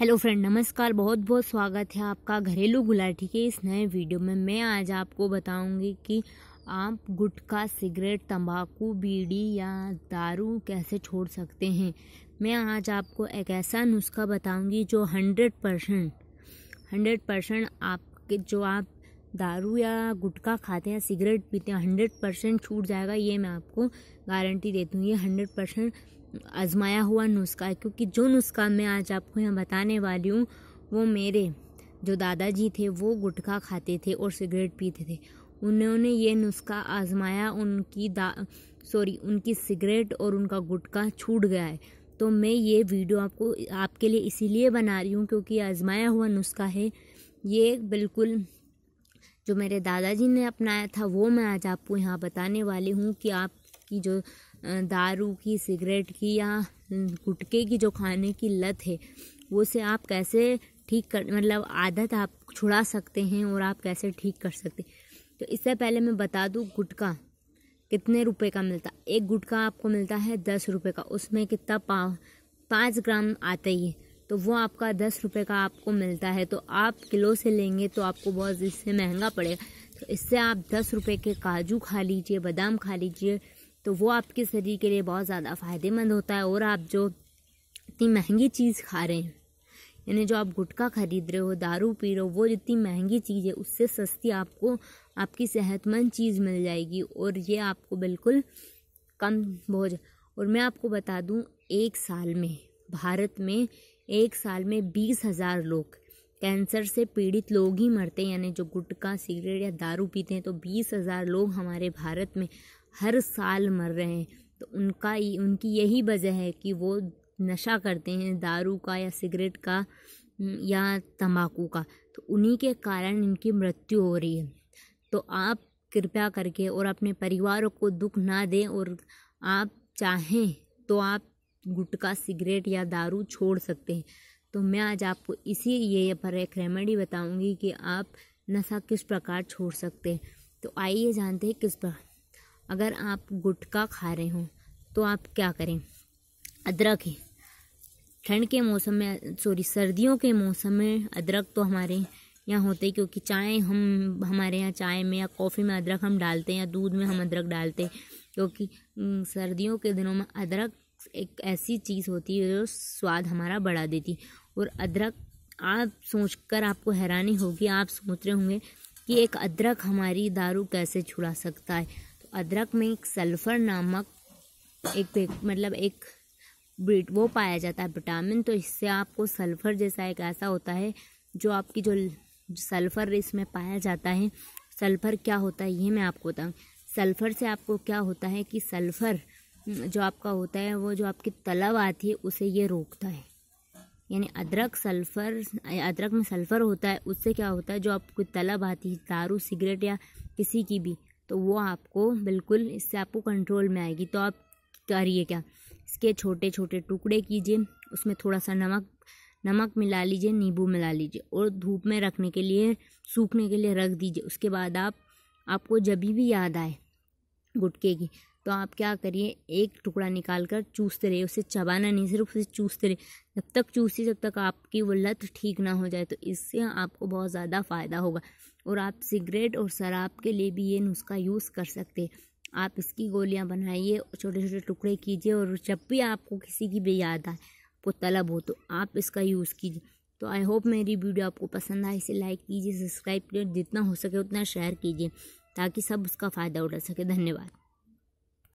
hello friend नमस्कार बहुत बहुत स्वागत है आपका घरेलू गुलाटी के इस नए वीडियो में मैं आज आपको बताऊंगी कि आप गुटखा सिगरेट तंबाकू बीड़ी या दारू कैसे छोड़ सकते हैं मैं आज आपको एक ऐसा नुस्खा बताऊंगी जो हंड्रेड परसेंट हंड्रेड परसेंट आपके जो आप दारू या गुटखा खाते हैं सिगरेट पीते हैं हंड्रेड परसेंट छूट जाएगा ये मैं आपको गारंटी देती हूँ ये हंड्रेड परसेंट आजमाया हुआ नुस्खा है क्योंकि जो नुस्खा मैं आज आपको यहाँ बताने वाली हूँ वो मेरे जो दादाजी थे वो गुटखा खाते थे और सिगरेट पीते थे उन्होंने ये नुस्खा आजमाया उनकी दा सॉरी उनकी सिगरेट और उनका गुटखा छूट गया है तो मैं ये वीडियो आपको आपके लिए इसीलिए बना रही हूँ क्योंकि आजमाया हुआ नुस्खा है ये बिल्कुल जो मेरे दादाजी ने अपनाया था वो मैं आज आपको यहाँ बताने वाली हूँ कि आप की जो दारू की सिगरेट की या गुटके की जो खाने की लत है वो से आप कैसे ठीक कर मतलब आदत आप छुड़ा सकते हैं और आप कैसे ठीक कर सकते तो इससे पहले मैं बता दूँ गुटका कितने रुपए का मिलता एक गुटका आपको मिलता है दस रुपये का उसमें कितना पा पाँच ग्राम आता ही है तो वो आपका दस रुपये का आपको मिलता है तो आप किलो से लेंगे तो आपको बहुत इससे महंगा पड़ेगा तो इससे आप दस रुपये के काजू खा लीजिए बादाम खा लीजिए तो वो आपके शरीर के लिए बहुत ज़्यादा फ़ायदेमंद होता है और आप जो इतनी महंगी चीज़ खा रहे हैं यानी जो आप गुटखा खरीद रहे हो दारू पी रहे हो वो जितनी महंगी चीज़ है उससे सस्ती आपको आपकी सेहतमंद चीज़ मिल जाएगी और ये आपको बिल्कुल कम भोज और मैं आपको बता दूं एक साल में भारत में एक साल में बीस हज़ार लोग कैंसर से पीड़ित लोग ही मरते हैं यानी जो गुटखा सिगरेट या दारू पीते हैं तो बीस हज़ार लोग हमारे भारत में हर साल मर रहे हैं तो उनका उनकी यही वजह है कि वो नशा करते हैं दारू का या सिगरेट का या तंबाकू का तो उन्हीं के कारण इनकी मृत्यु हो रही है तो आप कृपया करके और अपने परिवारों को दुख ना दें और आप चाहें तो आप गुटखा सिगरेट या दारू छोड़ सकते हैं तो मैं आज आपको इसी ये पर एक रेमेडी बताऊंगी कि आप नशा किस प्रकार छोड़ सकते हैं तो आइए जानते हैं किस प्रकार अगर आप गुटखा खा रहे हो तो आप क्या करें अदरक है ठंड के मौसम में सॉरी सर्दियों के मौसम में अदरक तो हमारे यहाँ होते हैं क्योंकि चाय हम हमारे यहाँ चाय में या कॉफ़ी में अदरक हम डालते हैं या दूध में हम अदरक डालते हैं क्योंकि सर्दियों के दिनों में अदरक एक ऐसी चीज़ होती है जो स्वाद हमारा बढ़ा देती और अदरक आप सोच कर आपको हैरानी होगी आप सोच रहे होंगे कि एक अदरक हमारी दारू कैसे छुड़ा सकता है अदरक में एक सल्फर नामक एक मतलब एक ब्रिट वो पाया जाता है विटामिन तो इससे आपको सल्फर जैसा एक ऐसा होता है जो आपकी जो सल्फर इसमें पाया जाता है सल्फर क्या होता है ये मैं आपको बताऊँ सल्फर से आपको क्या होता है कि सल्फर हम्म, जो आपका होता है वो जो आपकी तलब आती है उसे ये रोकता है यानी अदरक सल्फर अदरक में सल्फ़र होता है उससे क्या होता है जो आपको तलब आती है दारू सिगरेट या किसी की भी तो वो आपको बिल्कुल इससे आपको कंट्रोल में आएगी तो आप करिए क्या इसके छोटे छोटे टुकड़े कीजिए उसमें थोड़ा सा नमक नमक मिला लीजिए नींबू मिला लीजिए और धूप में रखने के लिए सूखने के लिए रख दीजिए उसके बाद आप आपको जब भी याद आए गुटके की तो आप क्या करिए एक टुकड़ा निकाल कर चूसते रहिए उसे चबाना नहीं सिर्फ उसे चूसते रहिए जब तक चूसिए जब तक आपकी वो लत ठीक ना हो जाए तो इससे आपको बहुत ज़्यादा फ़ायदा होगा और आप सिगरेट और शराब के लिए भी ये नुस्खा यूज़ कर सकते हैं आप इसकी गोलियां बनाइए छोटे छोटे टुकड़े कीजिए और जब भी आपको किसी की भी याद आए वो तलब हो तो आप इसका यूज़ कीजिए तो आई होप मेरी वीडियो आपको पसंद आए इसे लाइक कीजिए सब्सक्राइब कीजिए जितना हो सके उतना शेयर कीजिए ताकि सब उसका फ़ायदा उठा सके धन्यवाद